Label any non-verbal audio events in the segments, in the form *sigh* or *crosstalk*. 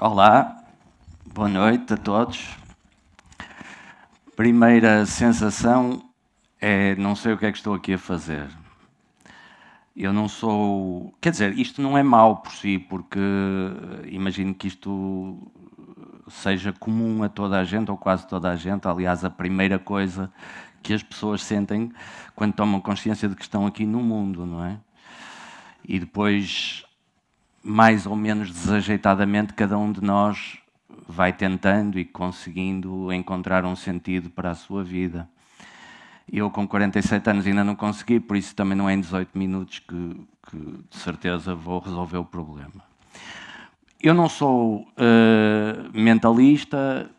Olá, boa noite a todos. Primeira sensação é não sei o que é que estou aqui a fazer. Eu não sou. Quer dizer, isto não é mau por si, porque eh, imagino que isto seja comum a toda a gente, ou quase toda a gente. Aliás, a primeira coisa que as pessoas sentem quando tomam consciência de que estão aqui no mundo, não é? E depois mais ou menos desajeitadamente, cada um de nós vai tentando e conseguindo encontrar um sentido para a sua vida. Eu, com 47 anos, ainda não consegui, por isso também não é em 18 minutos que, que de certeza vou resolver o problema. Eu não sou uh, mentalista,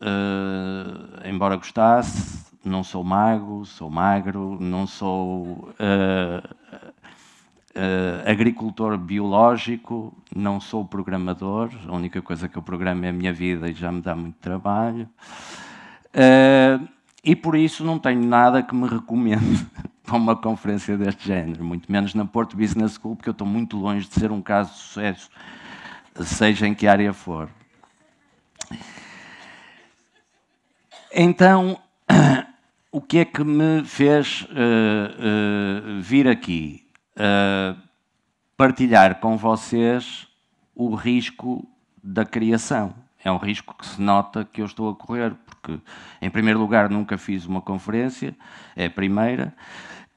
uh, embora gostasse, não sou mago, sou magro, não sou uh, uh, agricultor biológico, não sou programador, a única coisa que eu programo é a minha vida e já me dá muito trabalho. Uh, e por isso não tenho nada que me recomende *laughs* para uma conferência deste género, muito menos na Porto Business School, porque eu estou muito longe de ser um caso de sucesso, seja em que área for. Então, *clears throat* o que é que me fez uh, uh, vir aqui? Ah, partilhar com vocês o risco da criação. É um risco que se nota que eu estou a correr, porque, em primeiro lugar, nunca fiz uma conferência, é a primeira.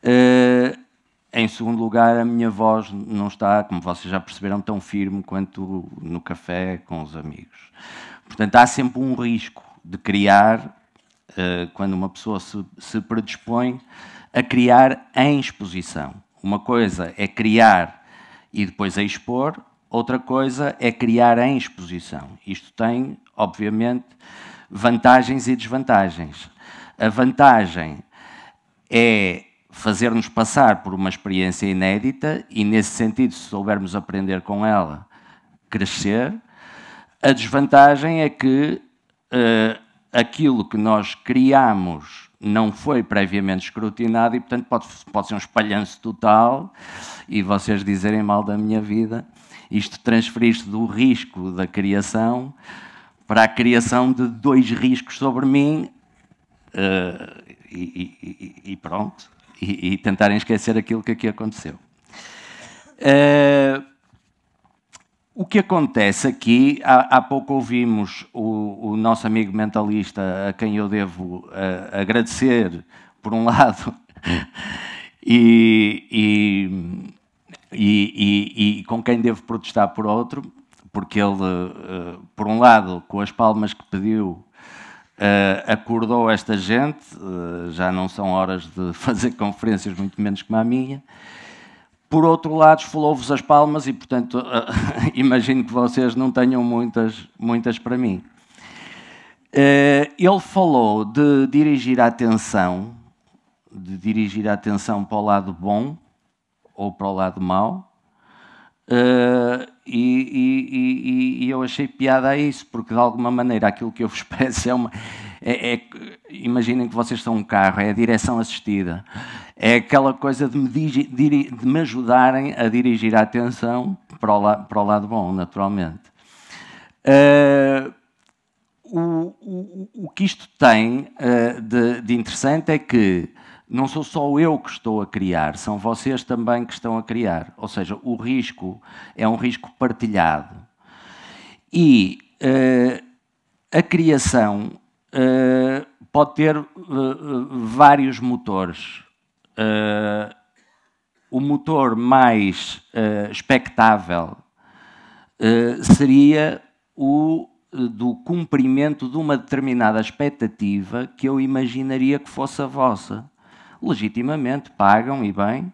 Uh, em segundo lugar, a minha voz não está, como vocês já perceberam, tão firme quanto no café com os amigos. Portanto, há sempre um risco de criar, uh, quando uma pessoa se, se predispõe a criar em exposição. Uma coisa é criar e depois a expor, outra coisa é criar em exposição. Isto tem, obviamente, vantagens e desvantagens. A vantagem é fazer-nos passar por uma experiência inédita e, nesse sentido, se soubermos aprender com ela, crescer. A desvantagem é que uh, aquilo que nós criamos não foi previamente escrutinado e, portanto, pode, pode ser um espalhanço total e vocês dizerem mal da minha vida. Isto transferir-se do risco da criação para a criação de dois riscos sobre mim uh, e, e, e, pronto. E, e, tentarem esquecer aquilo que aqui aconteceu. Uh, o que acontece aqui, há, há pouco ouvimos o, o, nosso amigo mentalista, a quem eu devo uh, agradecer, por um *laughs* lado, e, e, e, e, com quem devo protestar por outro, porque ele, uh, por um lado, com as palmas que pediu, uh, acordou esta gente, já não são horas de *laughs* fazer conferências, muito menos como a minha, por outro lado, esfolou-vos as palmas e, portanto, *laughs* eh, imagino que vocês não tenham muitas, muitas para mim. Eh, ele falou de dirigir a atenção, de dirigir a atenção para o lado bom ou para o lado mau, eh, e, e, e, e, eu achei piada a isso, porque de alguma maneira aquilo que eu vos *laughs* peço é uma. É, é, imaginem que vocês são um carro, é a direção assistida é aquela coisa de me, de me ajudarem a dirigir a atenção para o, la, para o lado bom, naturalmente. Uh, o, o, o, que isto tem uh, de, de, interessante é que não sou só eu que estou a criar, são vocês também que estão a criar. Ou seja, o risco é um risco partilhado. E uh, a criação pode ter vários motores uh, o motor mais uh, expectável uh, seria o do cumprimento de uma determinada expectativa que eu imaginaria que fosse a vossa. Legitimamente pagam e bem,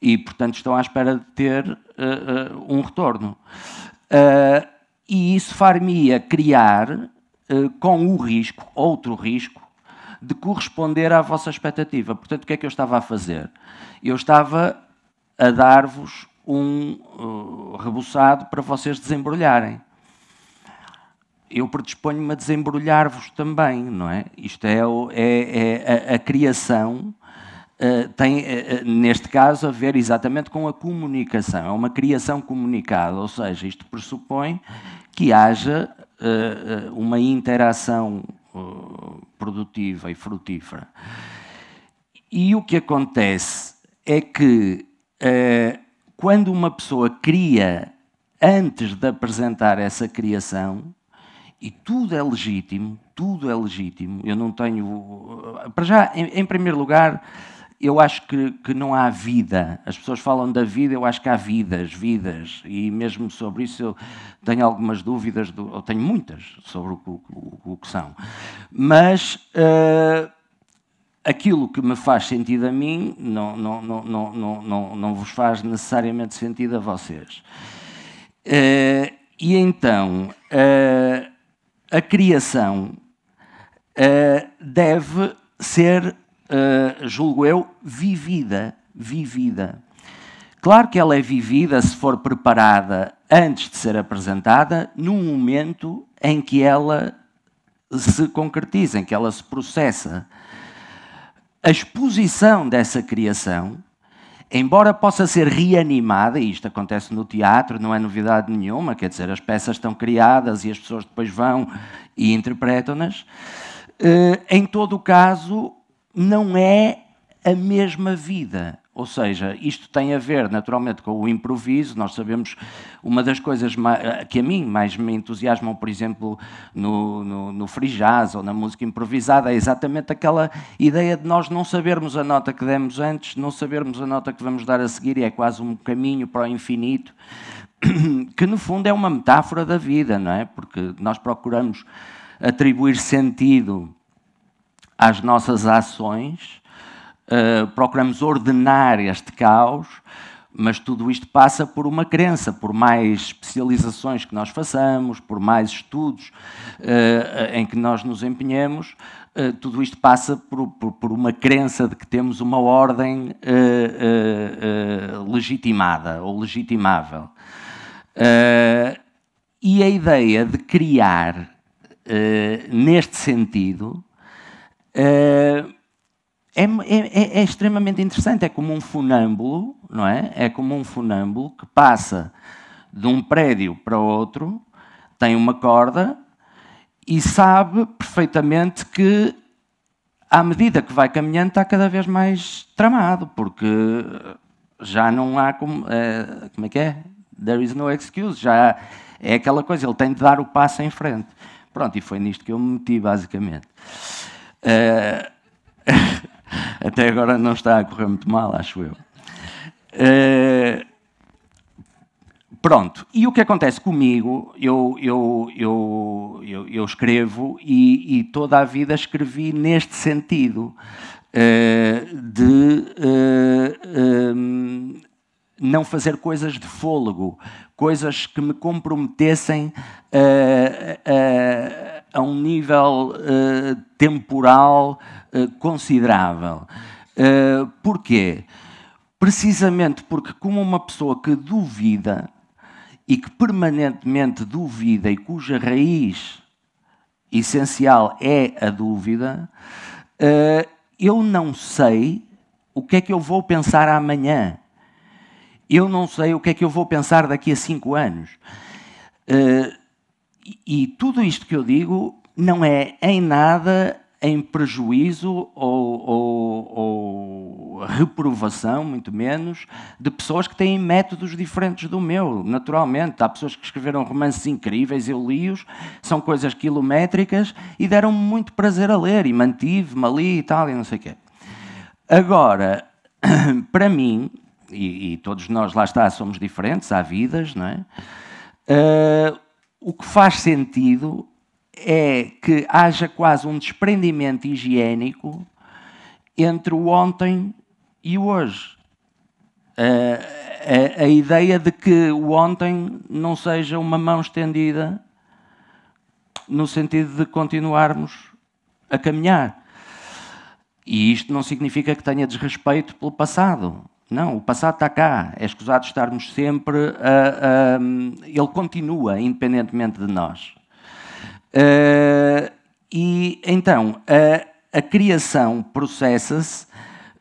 e portanto estão à espera de ter uh, um retorno. e isso faria me criar, com o risco, outro risco, de corresponder à vossa expectativa. Portanto, o que é que eu estava a fazer? Eu estava a dar-vos um uh, rebuçado para vocês desembrulharem. Eu predisponho-me a desembrulhar-vos também, não é? Isto é, é, é a, a, criação Uh, tem, uh, neste caso, a ver exatamente com a comunicação. É uma criação comunicada, ou seja, isto pressupõe que haja uh, uma interação eh, produtiva e frutífera. E o que acontece é que eh, quando uma pessoa cria antes de apresentar essa criação, e tudo é legítimo, tudo é legítimo, eu não tenho. Eh, para já, em primeiro lugar eu acho que, que, não há vida. As pessoas falam da vida, eu acho que há vidas, vidas. E mesmo sobre isso eu tenho algumas dúvidas, do, tenho muitas sobre o, o, o que são. Mas uh, aquilo que me faz sentido a mim não, não, não, não, não, não, não vos faz necessariamente sentido a vocês. Uh, e então, uh, a criação deve ser uh, julgo eu, vivida. Vivida. Claro que ela é vivida se for preparada antes de ser apresentada, no momento em que ela se concretiza, em que ela se processa. A exposição dessa criação, embora possa ser reanimada, e isto acontece no teatro, não é novidade nenhuma, quer dizer, as peças estão criadas e as pessoas depois vão e interpretam-nas, eh, em todo o caso, não é a mesma vida. Ou seja, isto tem a ver naturalmente com o improviso. Nós sabemos, uma das coisas que a mim mais me entusiasmam, por exemplo, no, no, no free jazz ou na música improvisada, é exatamente aquela ideia de nós não sabermos a nota que demos antes, não sabermos a nota que vamos dar a seguir, e é quase um caminho para o infinito, *clears throat* que no fundo é uma metáfora da vida, não é? Porque nós procuramos atribuir sentido às nossas ações, uh, procuramos ordenar este caos, mas tudo isto passa por uma crença, por mais especializações que nós façamos, por mais estudos uh, em que nós nos empenhemos, uh, tudo isto passa por, por, por, uma crença de que temos uma ordem uh, legitimada ou legitimável. e a ideia de criar neste sentido é, é, é, é, extremamente interessante. É como um funâmbulo, não é? É como um funâmbulo que passa de um prédio para outro, tem uma corda e sabe perfeitamente que, à medida que vai caminhando, está cada vez mais tramado, porque já não há como. É, como é que é? There is no excuse. Já é aquela coisa, ele tem de dar o passo em frente. Pronto, e foi nisto que eu me meti, basicamente. Uh, *laughs* até agora não está a correr muito mal, acho eu. Uh, Pronto, e o que acontece comigo, eu, eu, eu, eu, escrevo e, toda a vida escrevi neste sentido, é, de não fazer coisas de fôlego, coisas que me comprometessem uh, uh, a um nível uh, temporal considerável. porquê? Precisamente porque, como uma pessoa que duvida e que permanentemente duvida e cuja raiz essencial é a dúvida, eu não sei o que é que eu vou pensar amanhã eu não sei o que é que eu vou pensar daqui a cinco anos. Uh, e, e tudo isto que eu digo não é em nada em prejuízo ou, ou, ou, reprovação, muito menos, de pessoas que têm métodos diferentes do meu, naturalmente. Há pessoas que escreveram romances incríveis, eu li-os, são coisas quilométricas e deram-me muito prazer a ler e mantive-me ali e tal, e não sei o quê. Agora, *clears throat* para mim, e, e, todos nós lá está somos diferentes, há vidas, não é? Uh, o que faz sentido é que haja quase um desprendimento higiênico entre o ontem e o hoje. Uh, a, a, ideia de que o ontem não seja uma mão estendida no sentido de continuarmos a caminhar. E isto não significa que tenha desrespeito pelo passado. Não, o passado está cá. É escusado estarmos sempre. Uh, uh, ele continua, independentemente de nós. Uh, e então, a, a criação processa-se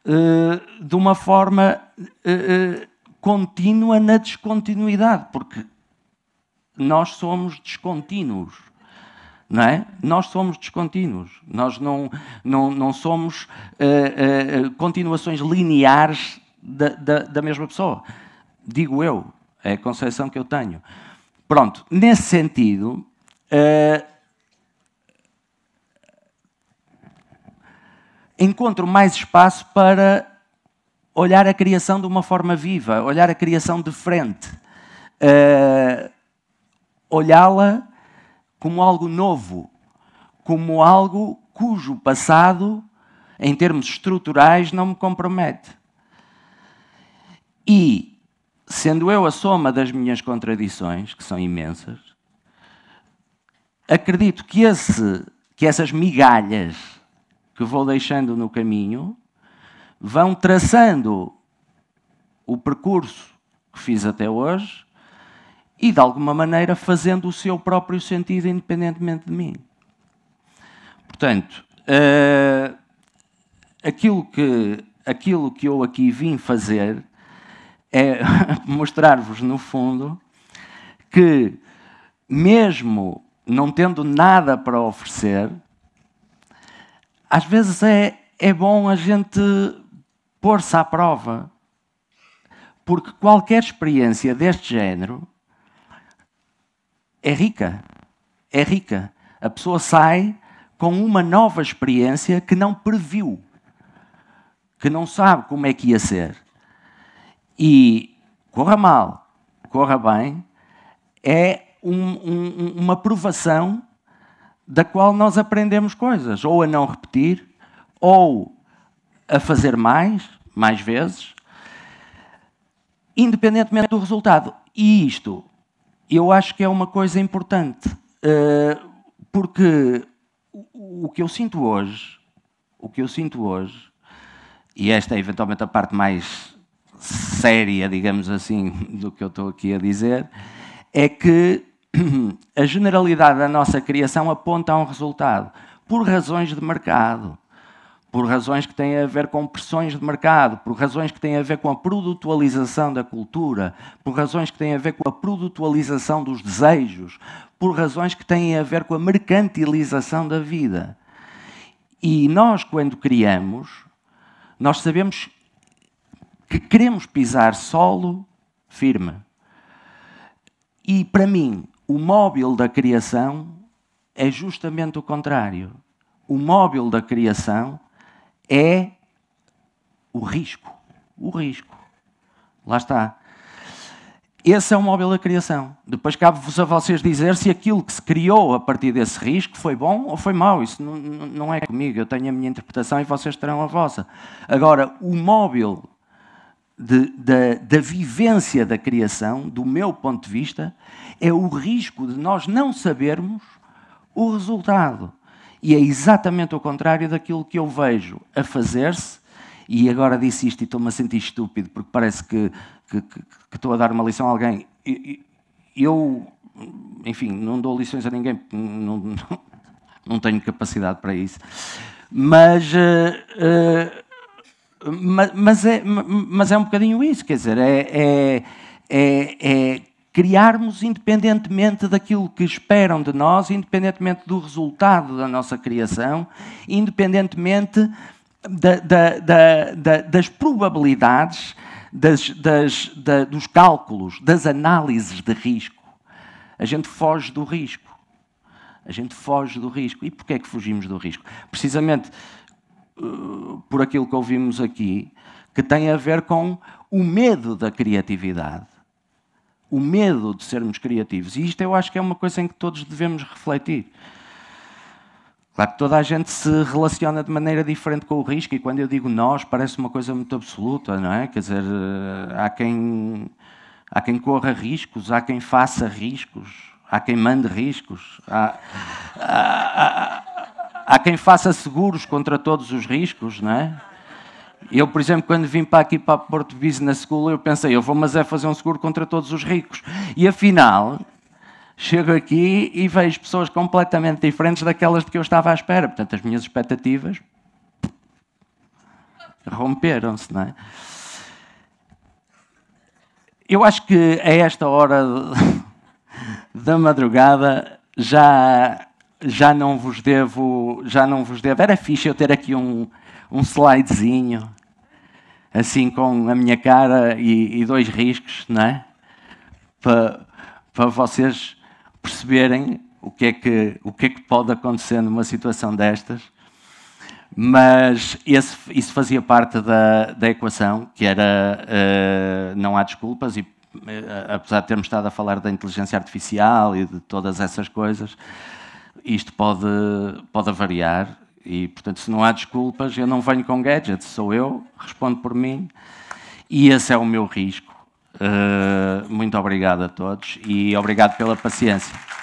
eh, de uma forma eh, contínua na descontinuidade, porque nós somos descontínuos. Não é? Nós somos descontínuos, nós não, não, não somos continuações lineares da, da, da mesma pessoa. Digo eu, é a concepção que eu tenho. Pronto, nesse sentido, uh, encontro mais espaço para olhar a criação de uma forma viva, olhar a criação de frente, uh, olhá-la como algo novo, como algo cujo passado, em termos estruturais, não me compromete. E, sendo eu a soma das minhas contradições, que são imensas, acredito que, esse, que essas migalhas que vou deixando no caminho vão traçando o percurso que fiz até hoje e, de alguma maneira, fazendo o seu próprio sentido independentemente de mim. Portanto, uh, aquilo, que, aquilo que eu aqui vim fazer é *laughs* mostrar-vos, no fundo, que mesmo não tendo nada para oferecer, às vezes é, é bom a gente pôr-se à prova. Porque qualquer experiência deste género é rica. É rica. A pessoa sai com uma nova experiência que não previu, que não sabe como é que ia ser. E corra mal, corra bem, é um, um, uma provação da qual nós aprendemos coisas, ou a não repetir, ou a fazer mais, mais vezes, independentemente do resultado. E isto, eu acho que é uma coisa importante, eh, porque o que eu sinto hoje, o que eu sinto hoje, e esta é eventualmente a parte mais séria, digamos assim, *laughs* do que eu estou aqui a dizer, é que *clears throat* a generalidade da nossa criação aponta a um resultado por razões de mercado, por razões que têm a ver com pressões de mercado, por razões que têm a ver com a produtualização da cultura, por razões que têm a ver com a produtualização dos desejos, por razões que têm a ver com a mercantilização da vida. E nós, quando criamos, nós sabemos que queremos pisar solo firme. E para mim, o móvel da criação é justamente o contrário. O móvel da criação é o risco. O risco. Lá está. Esse é o móvel da criação. Depois cabe-vos a vocês dizer se aquilo que se criou a partir desse risco foi bom ou foi mau. Isso não, não é comigo. Eu tenho a minha interpretação e vocês terão a vossa. Agora, o móvel de, da, da vivência da criação, do meu ponto de vista, é o risco de nós não sabermos o resultado. E é exatamente o contrário daquilo que eu vejo a fazer-se. E agora disse isto e estou-me a sentir estúpido, porque parece que, que, que, que estou a dar uma lição a alguém. Eu, enfim, não dou lições a ninguém, não, não, tenho capacidade para isso. Mas. Uh, uh, mas, é, mas é um bocadinho isso, quer dizer, é, é, é, é criarmos independentemente daquilo que esperam de nós, independentemente do resultado da nossa criação, independentemente da, da, da, das probabilidades, das, das, dos cálculos, das análises de risco. A gente foge do risco. A gente foge do risco. E porquê é que fugimos do risco? Precisamente eh, por aquilo que ouvimos aqui, que tem a ver com o medo da criatividade. O medo de sermos criativos. E isto eu acho que é uma coisa em que todos devemos refletir. Claro que toda a gente se relaciona de maneira diferente com o risco, e quando eu digo nós, parece uma coisa muito absoluta, não é? Quer dizer, eh, há quem, há quem corra riscos, há quem faça riscos, há quem mande riscos. Há, há, há, há quem faça seguros contra todos os riscos, não é? Eu, por exemplo, quando vim para aqui para a Porto Business School, eu pensei, eu vou, mas é fazer um seguro contra todos os ricos. E afinal, chego aqui e vejo pessoas completamente diferentes daquelas de que eu estava à espera. Portanto, as minhas expectativas romperam-se, não é? Eu acho que a esta hora *laughs* da madrugada já já não vos devo, já não vos devo. Era fixe eu ter aqui um, um slidezinho, assim com a minha cara e, e dois riscos, não é? Para, para vocês perceberem o que, é que, o que é que pode acontecer numa situação destas. Mas esse, isso fazia parte da, da equação, que era uh, não há desculpas, e uh, apesar de termos estado a falar da inteligência artificial e de todas essas coisas, isto pode, pode variar e, portanto, se não há desculpas, eu não venho com gadgets, sou eu, respondo por mim e esse é o meu risco. Uh, muito obrigado a todos e obrigado pela paciência.